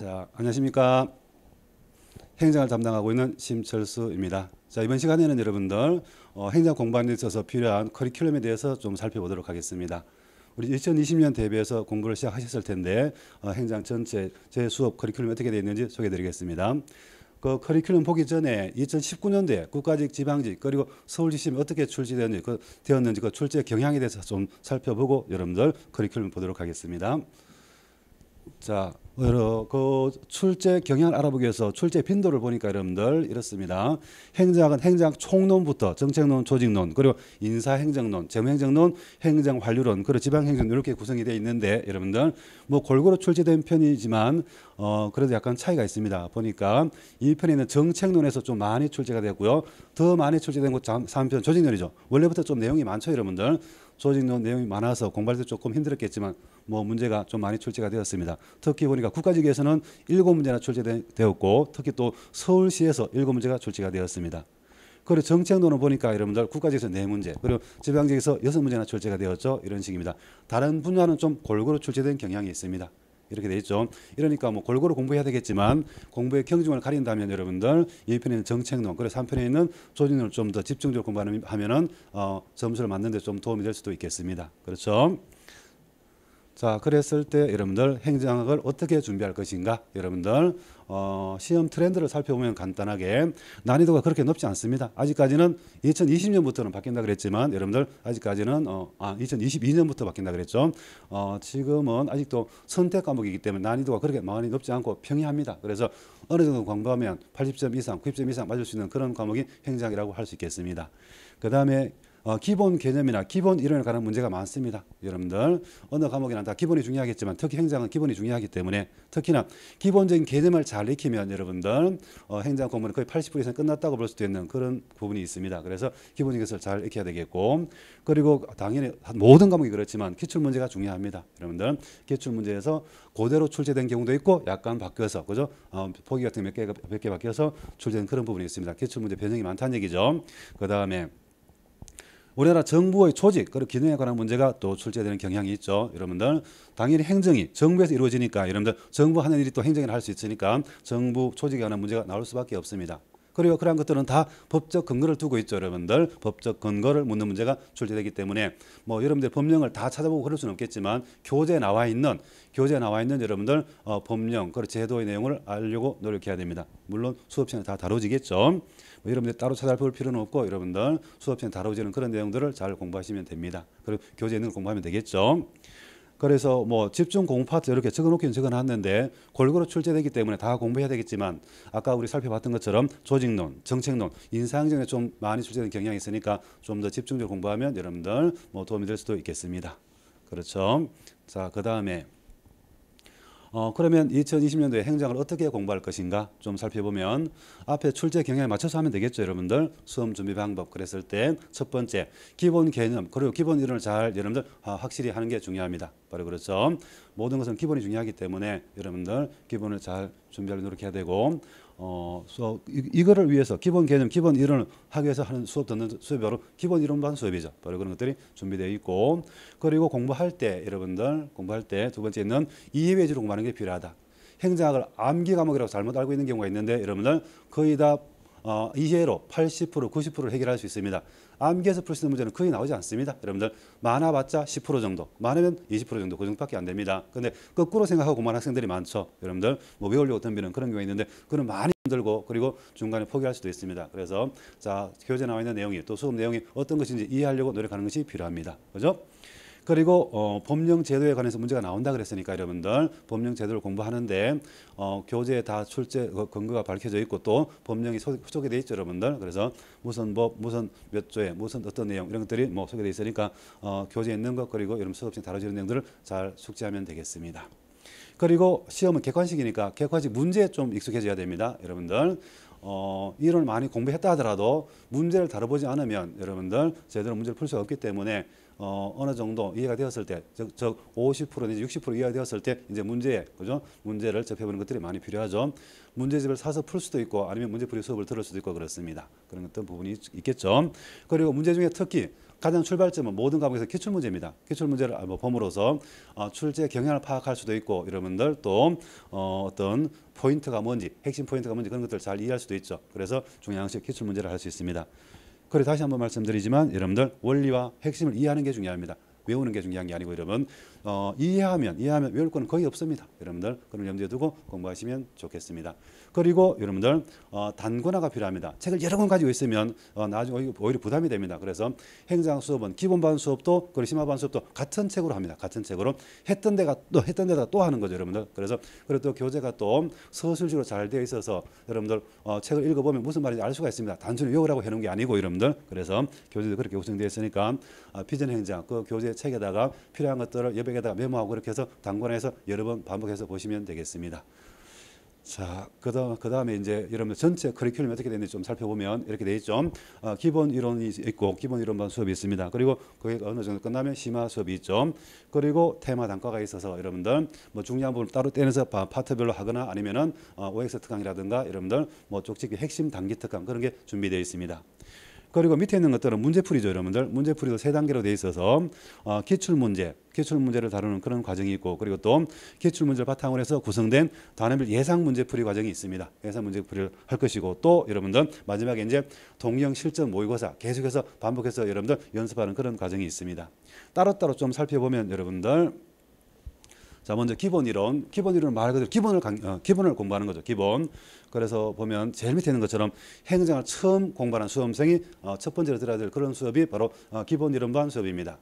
자, 안녕하십니까. 행정을 담당하고 있는 심철수입니다. 자, 이번 시간에는 여러분들 어, 행정 공부하는 데 있어서 필요한 커리큘럼에 대해서 좀 살펴보도록 하겠습니다. 우리 2020년 대비해서 공부를 시작하셨을 텐데 어, 행정 전체 제 수업 커리큘럼이 어떻게 되어 있는지 소개해 드리겠습니다. 그 커리큘럼 보기 전에 2019년도에 국가직, 지방직 그리고 서울지심이 어떻게 출제되었는지 그, 되었는지 그 출제 경향에 대해서 좀 살펴보고 여러분들 커리큘럼 보도록 하겠습니다. 자, 여러 그 출제 경향 알아보기 위해서 출제 빈도를 보니까 여러분들 이렇습니다. 행정학은 행정 총론부터 정책론, 조직론, 그리고 인사행정론, 재무행정론 행정관료론, 그리고 지방행정론 이렇게 구성이 되어 있는데 여러분들 뭐 골고루 출제된 편이지만 어 그래도 약간 차이가 있습니다. 보니까 이 편에는 정책론에서 좀 많이 출제가 되고요더 많이 출제된 곳 3편 조직론이죠. 원래부터 좀 내용이 많죠, 여러분들. 조직론 내용이 많아서 공부할 때 조금 힘들었겠지만 뭐 문제가 좀 많이 출제가 되었습니다. 특히 보니까 국가직에서는 일곱 문제나 출제되었고 특히 또 서울시에서 일곱 문제가 출제가 되었습니다. 그리고 정치행도는 보니까 여러분들 국가직에서 네 문제 그리고 지방직에서 여섯 문제나 출제가 되었죠 이런 식입니다. 다른 분야는 좀 골고루 출제된 경향이 있습니다. 이렇게 돼 있죠. 이러니까 뭐 골고루 공부해야 되겠지만 공부의 경중을 가린다면 여러분들 2편에 있는 정책론 그리고 3편에 있는 조진을 좀 더 집중적으로 공부하면은 어, 점수를 맞는 데 좀 도움이 될 수도 있겠습니다. 그렇죠? 자, 그랬을 때 여러분들 행정학을 어떻게 준비할 것인가? 여러분들 어, 시험 트렌드를 살펴보면 간단하게 난이도가 그렇게 높지 않습니다. 아직까지는 2020년부터는 바뀐다 그랬지만 여러분들 아직까지는 어, 아, 2022년부터 바뀐다 그랬죠. 어, 지금은 아직도 선택 과목이기 때문에 난이도가 그렇게 많이 높지 않고 평이합니다. 그래서 어느 정도 공부하면 80점 이상, 90점 이상 맞을 수 있는 그런 과목이 행정학이라고 할 수 있겠습니다. 그 다음에 어, 기본 개념이나 기본 이론에 관한 문제가 많습니다. 여러분들 어느 과목이나 다 기본이 중요하겠지만 특히 행정은 기본이 중요하기 때문에 특히나 기본적인 개념을 잘 익히면 여러분들 어, 행정 공부는 거의 80% 이상 끝났다고 볼 수도 있는 그런 부분이 있습니다. 그래서 기본적인 것을 잘 익혀야 되겠고 그리고 당연히 모든 과목이 그렇지만 기출문제가 중요합니다. 여러분들 기출문제에서 그대로 출제된 경우도 있고 약간 바뀌어서 그죠? 어, 포기 같은 몇 개가 몇 개 바뀌어서 출제된 그런 부분이 있습니다. 기출문제 변형이 많다는 얘기죠. 그 다음에 우리나라 정부의 조직 그리고 기능에 관한 문제가 또 출제되는 경향이 있죠. 여러분들 당연히 행정이 정부에서 이루어지니까 여러분들 정부 하는 일이 또 행정이라 할수 있으니까 정부 조직에 관한 문제가 나올 수밖에 없습니다. 그리고 그러한 것들은 다 법적 근거를 두고 있죠, 여러분들. 법적 근거를 묻는 문제가 출제되기 때문에 뭐 여러분들 법령을 다 찾아보고 그럴 수는 없겠지만 교재에 나와 있는 교재에 나와 있는 여러분들 어, 법령 그 제도의 내용을 알려고 노력해야 됩니다. 물론 수업 시간에 다 다뤄지겠죠. 뭐 여러분들 따로 찾아볼 필요는 없고 여러분들 수업 시간에 다뤄지는 그런 내용들을 잘 공부하시면 됩니다. 그리고 교재는 공부하면 되겠죠. 그래서 뭐 집중 공부 파트 이렇게 적어놓기는 적어놨는데 골고루 출제되기 때문에 다 공부해야 되겠지만 아까 우리 살펴봤던 것처럼 조직론, 정책론, 인상정에 좀 많이 출제된 경향이 있으니까 좀 더 집중적으로 공부하면 여러분들 뭐 도움이 될 수도 있겠습니다. 그렇죠. 자, 그 다음에 어, 그러면 2020년도에 행정을 어떻게 공부할 것인가 좀 살펴보면 앞에 출제 경향에 맞춰서 하면 되겠죠 여러분들 수험 준비 방법 그랬을 땐 첫 번째 기본 개념 그리고 기본 이론을 잘 여러분들 아, 확실히 하는 게 중요합니다 바로 그렇죠 모든 것은 기본이 중요하기 때문에 여러분들 기본을 잘준비하려 노력해야 되고 어, 수업 이, 거를 위해서 기본 개념, 기본 이론을 하기 위해서 하는 수업 듣는 수업이 바로 기본 이론반 수업이죠. 바로 그런 것들이 준비되어 있고 그리고 공부할 때 여러분들 공부할 때 두 번째는 이해 위주로 공부하는 게 필요하다. 행정학을 암기 과목이라고 잘못 알고 있는 경우가 있는데 여러분들 거의 다 어, 이해로 80% 90%를 해결할 수 있습니다. 암기해서 풀 수 있는 문제는 크게 나오지 않습니다. 여러분들 많아봤자 10% 정도, 많으면 20% 정도 그 정도밖에 안 됩니다. 근데 거꾸로 생각하고 만 학생들이 많죠. 여러분들 뭐 외우려고 덤비는 그런 경우가 있는데 그는 많이 힘들고 그리고 중간에 포기할 수도 있습니다. 그래서 자 교재 나와 있는 내용이 또 수업 내용이 어떤 것인지 이해하려고 노력하는 것이 필요합니다. 그죠? 그리고 어, 법령 제도에 관해서 문제가 나온다 그랬으니까 여러분들 법령 제도를 공부하는데 어, 교재에 다 출제 근거가 밝혀져 있고 또 법령이 소, 소개돼 있죠 여러분들. 그래서 무슨 법, 무슨 몇 조에 무슨 어떤 내용 이런 것들이 뭐 소개돼 있으니까 어, 교재에 있는 것 그리고 여러분 수업시에 다뤄지는 내용들을 잘 숙지하면 되겠습니다. 그리고 시험은 객관식이니까 객관식 문제에 좀 익숙해져야 됩니다. 여러분들 어, 이론을 많이 공부했다 하더라도 문제를 다뤄보지 않으면 여러분들 제대로 문제를 풀수가 없기 때문에 어, 어느 정도 이해가 되었을 때, 즉, 즉50% 내지 60% 이해가 되었을 때 이제 문제, 그죠? 문제를 접해보는 것들이 많이 필요하죠. 문제집을 사서 풀 수도 있고 아니면 문제풀이 수업을 들을 수도 있고 그렇습니다. 그런 어떤 부분이 있겠죠. 그리고 문제 중에 특히 가장 출발점은 모든 과목에서 기출 문제입니다. 기출 문제를 아, 뭐 범으로서 어, 출제 경향을 파악할 수도 있고 여러분들 또 어, 어떤 포인트가 뭔지 핵심 포인트가 뭔지 그런 것들을 잘 이해할 수도 있죠. 그래서 중요한식 기출 문제를 할 수 있습니다. 그리고 다시 한번 말씀드리지만 여러분들 원리와 핵심을 이해하는 게 중요합니다. 외우는 게 중요한 게 아니고 이러면 어, 이해하면 이해하면 외울 건 거의 없습니다. 여러분들 그런 염두에 두고 공부하시면 좋겠습니다. 그리고 여러분들 어, 단권화가 필요합니다. 책을 여러 권 가지고 있으면 어, 나중에 오히려 부담이 됩니다. 그래서 행정 수업은 기본반 수업도 그리고 심화반 수업도 같은 책으로 합니다. 같은 책으로 했던 데가 또 했던 데다 또 하는 거죠, 여러분들. 그래서 그리고 또 교재가 또 서술식으로 잘 되어 있어서 여러분들 어, 책을 읽어보면 무슨 말인지 알 수가 있습니다. 단순히 외우라고 해놓은 게 아니고 여러분들. 그래서 교재도 그렇게 구성되어 있으니까 아, 비전 행정 그 교재 책에다가 필요한 것들을 여백에다가 메모하고 이렇게 해서 단권에서 여러 번 반복해서 보시면 되겠습니다. 자, 그다음 그다음에 이제 여러분 전체 커리큘럼이 어떻게 되는지 좀 살펴보면 이렇게 돼 있죠. 어, 기본 이론이 있고 기본 이론반 수업이 있습니다. 그리고 그게 어느 정도 끝나면 심화 수업이 있죠. 그리고 테마 단과가 있어서 여러분들 뭐 중요한 부분 따로 떼내서 파트별로 하거나 아니면은 어, OX 특강이라든가 여러분들 뭐 쪽집기 핵심 단기 특강 그런 게 준비되어 있습니다. 그리고 밑에 있는 것들은 문제풀이죠, 여러분들. 문제풀이도 세 단계로 돼 있어서 어, 기출 문제, 기출 문제를 다루는 그런 과정이 있고 그리고 또 기출 문제를 바탕으로 해서 구성된 단원별 예상 문제풀이 과정이 있습니다. 예상 문제풀이를 할 것이고 또 여러분들 마지막에 이제 동영 실전 모의고사 계속해서 반복해서 여러분들 연습하는 그런 과정이 있습니다. 따로따로 좀 살펴보면 여러분들 자, 먼저 기본 이론. 기본 이론 말 그대로 기본을 강, 어, 기본을 공부하는 거죠. 기본. 그래서 보면 제일 밑에 있는 것처럼 행정을 처음 공부하는 수험생이 어, 첫 번째로 들어야 될 그런 수업이 바로 어, 기본 이론반 수업입니다.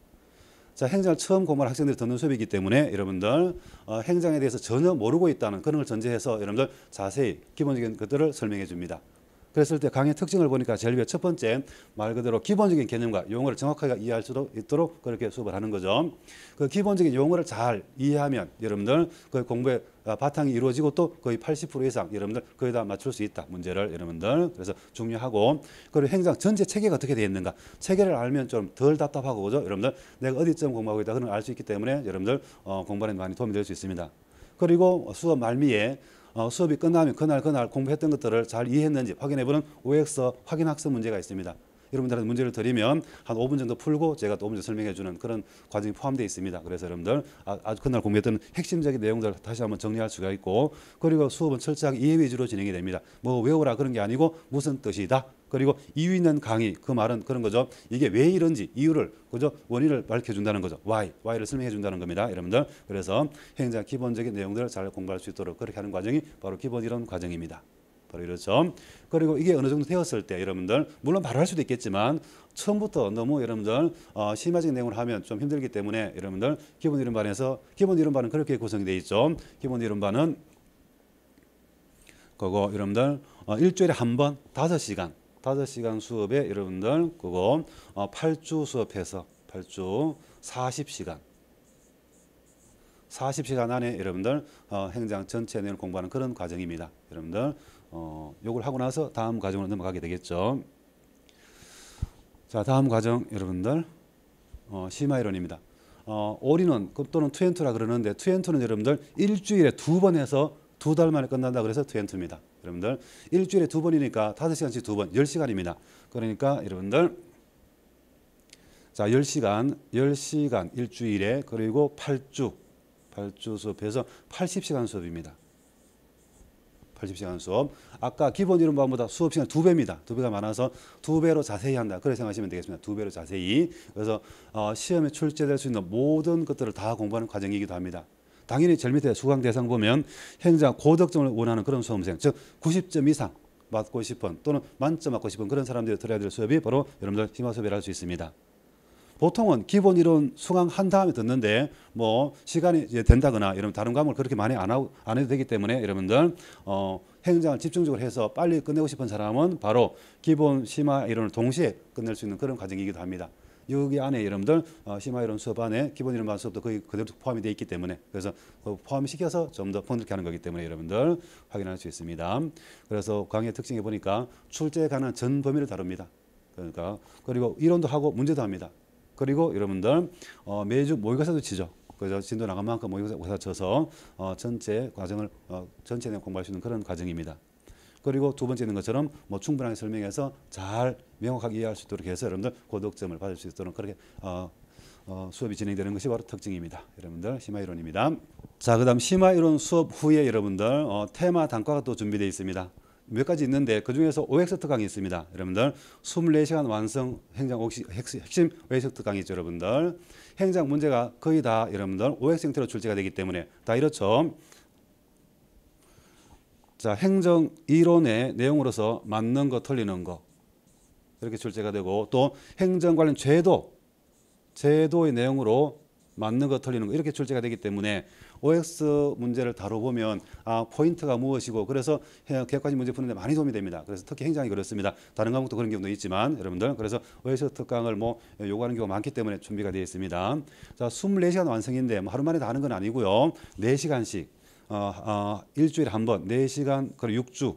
자, 행정을 처음 공부하는 학생들이 듣는 수업이기 때문에 여러분들 어, 행정에 대해서 전혀 모르고 있다는 그런 걸 전제해서 여러분들 자세히 기본적인 것들을 설명해 줍니다. 그랬을 때 강의 특징을 보니까 제일 위에 첫 번째 말 그대로 기본적인 개념과 용어를 정확하게 이해할 수 있도록 그렇게 수업을 하는 거죠. 그 기본적인 용어를 잘 이해하면 여러분들 그 공부에 어, 바탕이 이루어지고 또 거의 80% 이상 여러분들 거의 다 맞출 수 있다. 문제를 여러분들 그래서 중요하고 그리고 행정 전체 체계가 어떻게 되어 있는가 체계를 알면 좀 덜 답답하고 그죠? 여러분들 내가 어디쯤 공부하고 있다 그런 걸 알 수 있기 때문에 여러분들 어, 공부하는 많이 도움이 될 수 있습니다. 그리고 수업 말미에 어, 수업이 끝나면 그날 그날 공부했던 것들을 잘 이해했는지 확인해보는 오 OX 확인 학습 문제가 있습니다. 여러분들한테 문제를 드리면 한 5분 정도 풀고 제가 또 5분 설명해 주는 그런 과정이 포함되어 있습니다. 그래서 여러분들 아, 아주 그날 공부했던 핵심적인 내용들 다시 한번 정리할 수가 있고 그리고 수업은 철저하게 이해 위주로 진행이 됩니다. 뭐 외우라 그런 게 아니고 무슨 뜻이다. 그리고 이유 있는 강의 그 말은 그런 거죠. 이게 왜 이런지 이유를 그죠 원인을 밝혀준다는 거죠. why why를 설명해 준다는 겁니다. 여러분들 그래서 행정 기본적인 내용들을 잘 공부할 수 있도록 그렇게 하는 과정이 바로 기본 이런 과정입니다. 바로 이런 점. 그리고 이게 어느 정도 되었을 때 여러분들 물론 바로 할 수도 있겠지만 처음부터 너무 여러분들 어, 심화적인 내용을 하면 좀 힘들기 때문에 여러분들 기본 이론반에서 기본 이론반은 그렇게 구성이 어 있죠. 기본 이론반은 그거 여러분들 어, 일주일에 한 번 다섯 시간 다섯 시간 수업에 여러분들 그거 어, 8주 수업해서 8주 40시간 40시간 안에 여러분들 어, 행장 전체 내용을 공부하는 그런 과정입니다. 여러분들 어, 요걸 하고 나서 다음 과정으로 넘어가게 되겠죠. 자, 다음 과정 여러분들 어, 심화이론입니다. 어, 올인원 또는 투엔투라 그러는데 투엔투는 여러분들 일주일에 두 번 해서 두 달 만에 끝난다 그래서 투엔투입니다. 여러분들 일주일에 두 번이니까 다섯 시간씩 두 번, 열시간입니다 그러니까 여러분들 자, 열시간열시간 일주일에 그리고 팔주팔주 수업해서 팔십 시간 수업입니다. 80시간 수업. 아까 기본 이론 방보다 수업 시간 두 배입니다. 두 배가 많아서 두 배로 자세히 한다. 그렇게 생각하시면 되겠습니다. 두 배로 자세히. 그래서 어, 시험에 출제될 수 있는 모든 것들을 다 공부하는 과정이기도 합니다. 당연히 제일 밑에 수강 대상 보면 현장 고득점을 원하는 그런 수험생, 즉 90점 이상 맞고 싶은 또는 만점 맞고 싶은 그런 사람들이 들어야 될 수업이 바로 여러분들 심화 수업이라 할수 있습니다. 보통은 기본 이론 수강한 다음에 듣는데 뭐 시간이 이제 된다거나 이런 다른 과목을 그렇게 많이 안, 하고, 안 해도 되기 때문에 여러분들 어, 행정을 집중적으로 해서 빨리 끝내고 싶은 사람은 바로 기본 심화 이론을 동시에 끝낼 수 있는 그런 과정이기도 합니다. 여기 안에 여러분들 어, 심화 이론 수업 안에 기본 이론 반 수업도 거의 그대로 포함이 되어 있기 때문에 그래서 그 포함시켜서 좀 더 번득히 하는 거기 때문에 여러분들 확인할 수 있습니다. 그래서 강의 특징에 보니까 출제에 관한 전 범위를 다룹니다. 그러니까 그리고 이론도 하고 문제도 합니다. 그리고 여러분들 어, 매주 모의고사도 치죠. 그래서 진도 나간 만큼 모의고사 쳐서 어, 전체 과정을 어, 전체 내용 공부할 수 있는 그런 과정입니다. 그리고 두 번째는 있 것처럼 뭐 충분하게 설명해서 잘 명확하게 이해할 수 있도록 해서 여러분들 고득점을 받을 수 있도록 그렇게 어, 어, 수업이 진행되는 것이 바로 특징입니다. 여러분들 심화 이론입니다. 자, 그다음 심화 이론 수업 후에 여러분들 어, 테마 단과가 또 준비되어 있습니다. 몇 가지 있는데 그중에서 오엑 x 트 강이 있습니다. 여러분들 24시간 완성 행장 핵심 OX트 강이 있죠. 여러분들 행장 문제가 거의 다 여러분들 OX 형태로 출제가 되기 때문에 다 이렇죠. 자 행정 이론의 내용으로서 맞는 거 틀리는 거 이렇게 출제가 되고 또 행정 관련 제도 제도의 내용으로 맞는 거 틀리는 거 이렇게 출제가 되기 때문에 OX 문제를 다뤄보면 아 포인트가 무엇이고 그래서 객관지 문제 푸는데 많이 도움이 됩니다. 그래서 특히 행정이 그렇습니다. 다른 과목도 그런 경우도 있지만 여러분들 그래서 OX 특강을 뭐 요구하는 경우가 많기 때문에 준비가 되어 있습니다. 자 24시간 완성인데 뭐 하루 만에 다 하는 건 아니고요. 4시간씩 어, 어, 일주일에 한 번 4시간 그리고 6주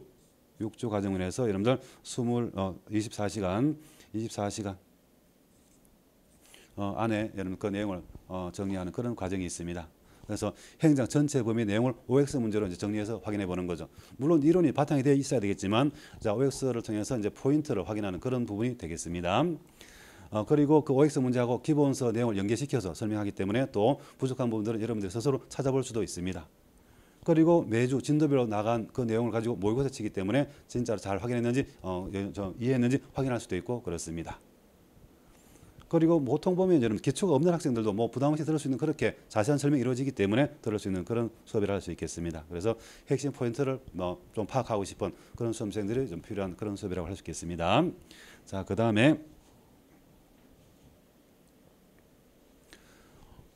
6주 과정을 해서 여러분들 20, 어, 24시간 24시간 어, 안에 여러분 그 내용을 어, 정리하는 그런 과정이 있습니다. 그래서 행정 전체 범위 내용을 OX 문제로 이제 정리해서 확인해 보는 거죠. 물론 이론이 바탕이 되어 있어야 되겠지만 자 OX를 통해서 이제 포인트를 확인하는 그런 부분이 되겠습니다. 어, 그리고 그 OX 문제하고 기본서 내용을 연계시켜서 설명하기 때문에 또 부족한 부분들은 여러분들 스스로 찾아볼 수도 있습니다. 그리고 매주 진도별로 나간 그 내용을 가지고 모의고사 치기 때문에 진짜로 잘 확인했는지 어, 이해했는지 확인할 수도 있고 그렇습니다. 그리고 보통 보면 이제 기초가 없는 학생들도 뭐 부담 없이 들을 수 있는 그렇게 자세한 설명이 이루어지기 때문에 들을 수 있는 그런 수업이라 할수 있겠습니다. 그래서 핵심 포인트를 뭐 좀 파악하고 싶은 그런 수험생들이 좀 필요한 그런 수업이라고 할 수 있겠습니다. 자, 그다음에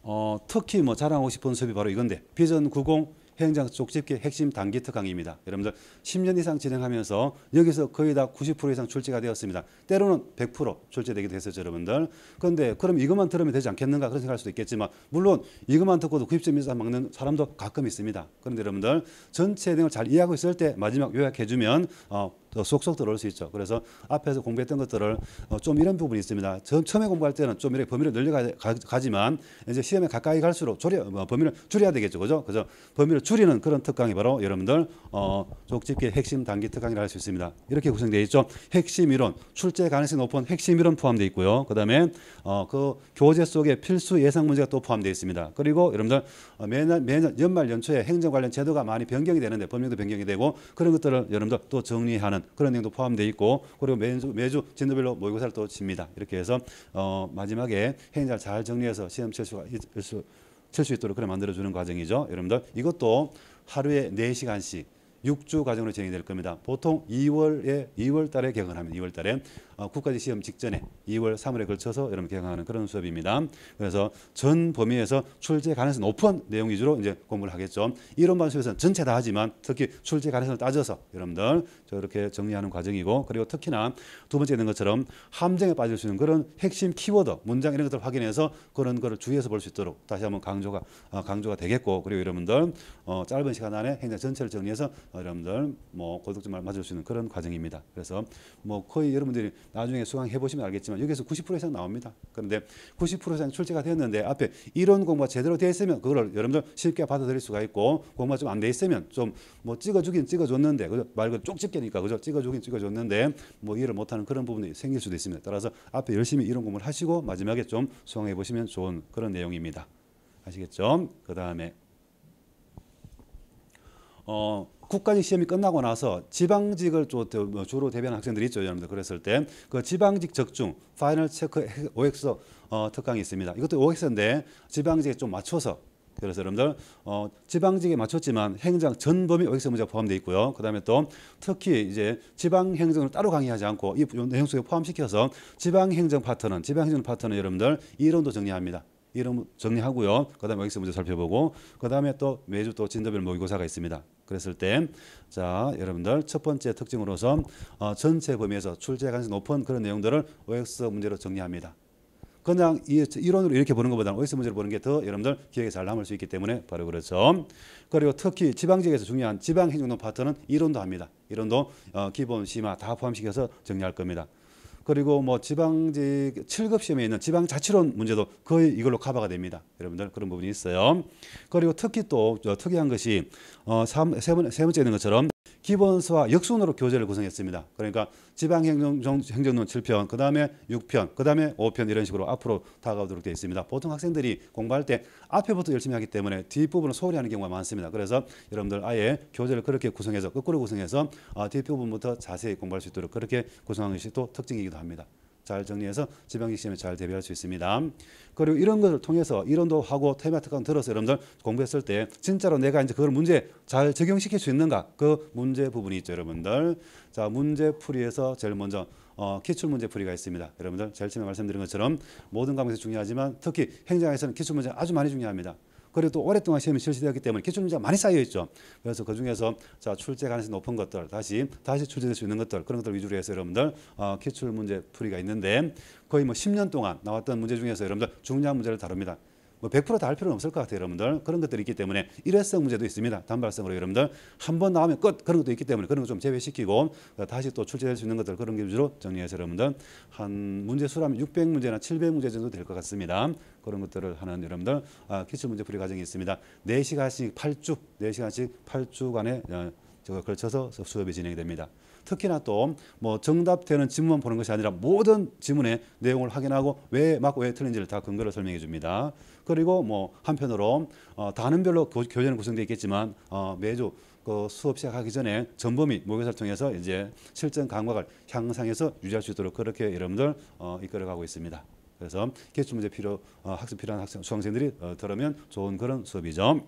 어, 특히 뭐 자랑하고 싶은 수업이 바로 이건데 비전 90 해양장 쪽집게 핵심 단기 특강입니다. 여러분들 10년 이상 진행하면서 여기서 거의 다 90% 이상 출제가 되었습니다. 때로는 100% 출제되기도 했었죠. 여러분들. 그런데 그럼 이것만 들으면 되지 않겠는가 그런 생각할 수도 있겠지만 물론 이것만 듣고도 90점 이상 막는 사람도 가끔 있습니다. 그런데 여러분들 전체 내용을 잘 이해하고 있을 때 마지막 요약해주면 어, 쏙쏙 들어올 수 있죠. 그래서 앞에서 공부했던 것들을 어, 좀 이런 부분이 있습니다. 처음에 공부할 때는 좀 이렇게 범위를 늘려가지만 이제 시험에 가까이 갈수록 줄여, 뭐 범위를 줄여야 되겠죠. 그죠? 그죠 범위를 줄이는 그런 특강이 바로 여러분들 어, 족집게 핵심 단기 특강이라 고할 수 있습니다. 이렇게 구성되어 있죠. 핵심 이론, 출제 가능성이 높은 핵심 이론 포함되어 있고요. 그다음에 어, 그 교재 속에 필수 예상 문제가 또 포함되어 있습니다. 그리고 여러분들 어, 매년, 매년 연말 연초에 행정 관련 제도가 많이 변경이 되는데 법령도 변경이 되고 그런 것들을 여러분들 또 정리하는 그런 내용도 포함되어 있고 그리고 매주, 매주 진도별로 모의고사를 또 칩니다. 이렇게 해서 어, 마지막에 행자를 잘 정리해서 시험 칠 수가 칠수 칠수 있도록 그래 만들어주는 과정이죠. 여러분들 이것도 하루에 네시간씩 6주 과정으로 진행될 겁니다. 보통 2월에 2월 달에 개강하면 2월 달에 어, 국가지 시험 직전에 2월, 3월에 걸쳐서 여러분 개강하는 그런 수업입니다. 그래서 전 범위에서 출제 가능성 높은 내용 위주로 이제 공부를 하겠죠. 이론반 수에서는 전체 다 하지만 특히 출제 가능성을 따져서 여러분들 저렇게 정리하는 과정이고 그리고 특히나 두 번째 있는 것처럼 함정에 빠질 수 있는 그런 핵심 키워드, 문장 이런 것들을 확인해서 그런 거를 주의해서 볼 수 있도록 다시 한번 강조가 어, 강조가 되겠고 그리고 여러분들 어, 짧은 시간 안에 행정 전체를 정리해서 여러분들 뭐 고득점을 맞을 수 있는 그런 과정입니다. 그래서 뭐 거의 여러분들이 나중에 수강해 보시면 알겠지만 여기서 90% 이상 나옵니다. 그런데 90% 이상 출제가 되었는데 앞에 이런 공부가 제대로 되어 있으면 그걸 여러분들 쉽게 받아들일 수가 있고 공부가 좀안 돼 있으면 좀 뭐 찍어주긴 찍어줬는데 그죠? 말 그대로 쪽집게니까 그죠? 찍어주긴 찍어줬는데 뭐 이해를 못하는 그런 부분이 생길 수도 있습니다. 따라서 앞에 열심히 이런 공부를 하시고 마지막에 좀 수강해 보시면 좋은 그런 내용입니다. 아시겠죠? 그 다음에 어, 국가직 시험이 끝나고 나서 지방직을 뭐 주로 대변 학생들이 있죠. 여러분들 그랬을 때 그 지방직 적중 파이널 체크 OX 어, 특강이 있습니다. 이것도 OX인데 지방직에 좀 맞춰서 그래서 여러분들 어, 지방직에 맞췄지만 행정 전 범위 OX 문제가 포함되어 있고요. 그다음에 또 특히 이제 지방행정을 따로 강의하지 않고 이 내용 속에 포함시켜서 지방행정 파트는 지방행정 파트는 여러분들 이론도 정리합니다. 이름 정리하고요. 그다음에 여기서 문제 살펴보고 그다음에 또 매주 또 진도별 모의고사가 있습니다. 그랬을 때자 여러분들 첫 번째 특징으로서 어, 전체 범위에서 출제 가능성이 높은 그런 내용들을 OX 문제로 정리합니다. 그냥 이론으로 이렇게 보는 것보다는 OX 문제로 보는 게 더 여러분들 기억에 잘 남을 수 있기 때문에 바로 그렇죠. 그리고 특히 지방지역에서 중요한 지방행정론 파트는 이론도 합니다. 이론도 어, 기본 심화 다 포함시켜서 정리할 겁니다. 그리고 뭐 지방직 7급 시험에 있는 지방자치론 문제도 거의 이걸로 커버가 됩니다. 여러분들 그런 부분이 있어요. 그리고 특히 또 특이한 것이 어, 3, 세, 번, 세 번째 있는 것처럼 기본서와 역순으로 교재를 구성했습니다. 그러니까 지방행정론 7편, 그 다음에 6편, 그 다음에 5편 이런 식으로 앞으로 다가오도록 되어 있습니다. 보통 학생들이 공부할 때 앞에부터 열심히 하기 때문에 뒷부분을 소홀히 하는 경우가 많습니다. 그래서 여러분들 아예 교재를 그렇게 구성해서 거꾸로 구성해서 아, 뒷부분부터 자세히 공부할 수 있도록 그렇게 구성하는 것이 또 특징이기도 합니다. 잘 정리해서 지방직 시험에 잘 대비할 수 있습니다. 그리고 이런 것을 통해서 이론도 하고 테마틱한 들어서 여러분들 공부했을 때 진짜로 내가 이제 그걸 문제 잘 적용시킬 수 있는가 그 문제 부분이 있죠 여러분들. 자 문제 풀이에서 제일 먼저 어, 기출문제 풀이가 있습니다. 여러분들 제일 처음에 말씀드린 것처럼 모든 과목에서 중요하지만 특히 행정에서는 기출문제 아주 많이 중요합니다. 그래도 오랫동안 시험이 실시되었기 때문에 기출문제가 많이 쌓여 있죠. 그래서 그 중에서 자 출제 가능성이 높은 것들 다시 다시 출제될 수 있는 것들 그런 것들 위주로 해서 여러분들 어, 기출문제 풀이가 있는데 거의 뭐 10년 동안 나왔던 문제 중에서 여러분들 중요한 문제를 다룹니다. 뭐 100%다 할 필요는 없을 것 같아요, 여러분들. 그런 것들이 있기 때문에 일회성 문제도 있습니다. 단발성으로 여러분들 한 번 나오면 끝 그런 것도 있기 때문에 그런 거 좀 제외시키고 어, 다시 또 출제될 수 있는 것들 그런 게 위주로 정리해서 여러분들 한 문제 수라면 600문제나 700문제 정도 될 것 같습니다. 그런 것들을 하는 여러분들 아, 기출 문제 풀이 과정이 있습니다. 4시간씩 8주, 4시간씩 8주간에 어, 저거 걸쳐서 수업이 진행이 됩니다. 특히나 또 뭐 정답되는 지문만 보는 것이 아니라 모든 지문의 내용을 확인하고 왜 맞고 왜 틀린지를 다 근거를 설명해 줍니다. 그리고 뭐 한편으로 어, 단원별로 교재는 교 구성되어 있겠지만 어, 매주 그 수업 시작하기 전에 전범 위 모교사를 통해서 이제 실전 강박을 향상해서 유지할 수 있도록 그렇게 여러분들 어, 이끌어가고 있습니다. 그래서 기출 문제 필요 어, 학습 필요한 학생 수강생들이 어, 들으면 좋은 그런 수업이죠.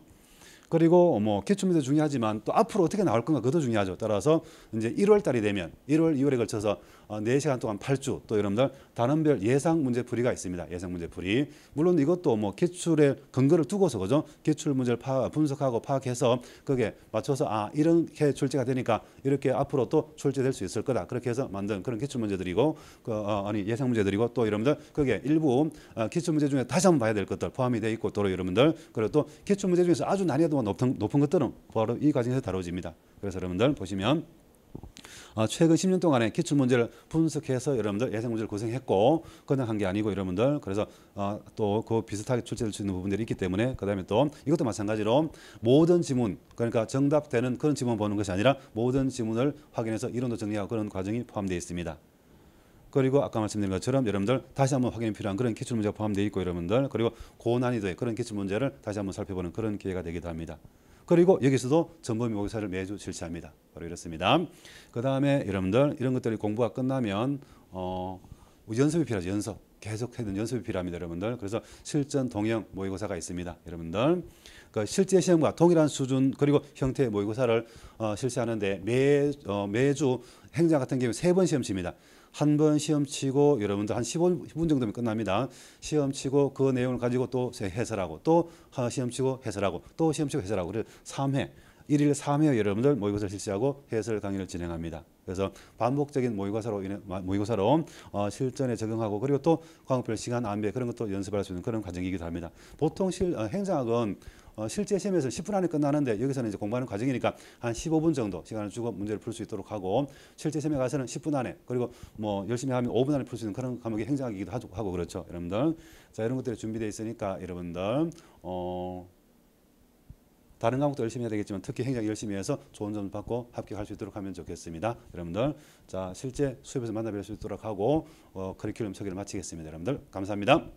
그리고 뭐 기출 문제 중요하지만 또 앞으로 어떻게 나올 건가 그것도 중요하죠. 따라서 이제 1월 달이 되면 1월 2월에 걸쳐서 4시간 어, 동안 8주 또 여러분들 단원별 예상 문제 풀이가 있습니다. 예상 문제 풀이. 물론 이것도 뭐 기출의 근거를 두고서 그죠? 기출 문제를 파, 분석하고 파악해서 그게 맞춰서 아 이렇게 출제가 되니까 이렇게 앞으로 또 출제될 수 있을 거다. 그렇게 해서 만든 그런 기출 문제들이고 그, 어, 아니 예상 문제들이고 또 여러분들 그게 일부 어, 기출 문제 중에 다시 한번 봐야 될 것들 포함이 돼 있고 또 여러분들 그리고 또 기출 문제 중에서 아주 난이도가 높은, 높은 것들은 바로 이 과정에서 다뤄집니다. 그래서 여러분들 보시면 어, 최근 10년 동안에 기출 문제를 분석해서 여러분들 예상 문제를 고생했고 그냥 한 게 아니고 여러분들 그래서 어, 또그 비슷하게 출제될 수 있는 부분들이 있기 때문에 그다음에 또 이것도 마찬가지로 모든 지문 그러니까 정답되는 그런 지문 보는 것이 아니라 모든 지문을 확인해서 이론도 정리하고 그런 과정이 포함되어 있습니다. 그리고 아까 말씀드린 것처럼 여러분들 다시 한번 확인이 필요한 그런 기출 문제가 포함되어 있고 여러분들 그리고 고난이도의 그런 기출 문제를 다시 한번 살펴보는 그런 기회가 되기도 합니다. 그리고 여기서도 전범위 모의사를 매주 실시합니다. 바로 이렇습니다. 그 다음에 여러분들 이런 것들이 공부가 끝나면 어, 연습이 필요하죠. 연습. 계속 해는 연습이 필요합니다. 여러분들. 그래서 실전 동영 모의고사가 있습니다. 여러분들. 그 실제 시험과 동일한 수준 그리고 형태의 모의고사를 어, 실시하는데 매, 어, 매주 행정 같은 경우 세번 시험 칩니다. 한번 시험 치고 여러분들 한 15분 정도면 끝납니다. 시험 치고 그 내용을 가지고 또 해설하고 또 시험 치고 해설하고 또 시험 치고 해설하고 그래서 3회 일일 3회 여러분들 모의고사를 실시하고 해설 강의를 진행합니다. 그래서 반복적인 모의고사로 인해, 모의고사로 어, 실전에 적용하고 그리고 또 과목별 시간 안배 그런 것도 연습할 수 있는 그런 과정이기도 합니다. 보통 실, 어, 행정학은 어, 실제 시험에서 10분 안에 끝나는데 여기서는 이제 공부하는 과정이니까 한 15분 정도 시간을 주고 문제를 풀 수 있도록 하고 실제 시험에 가서는 10분 안에 그리고 뭐 열심히 하면 5분 안에 풀 수 있는 그런 과목이 행정학이기도 하고 그렇죠. 여러분들. 자, 이런 것들이 준비되어 있으니까 여러분들 어 다른 과목도 열심히 해야 되겠지만 특히 행정 열심히 해서 좋은 점 받고 합격할 수 있도록 하면 좋겠습니다. 여러분들 자 실제 수업에서 만나뵐 수 있도록 하고 어, 커리큘럼 소개를 마치겠습니다. 여러분들 감사합니다.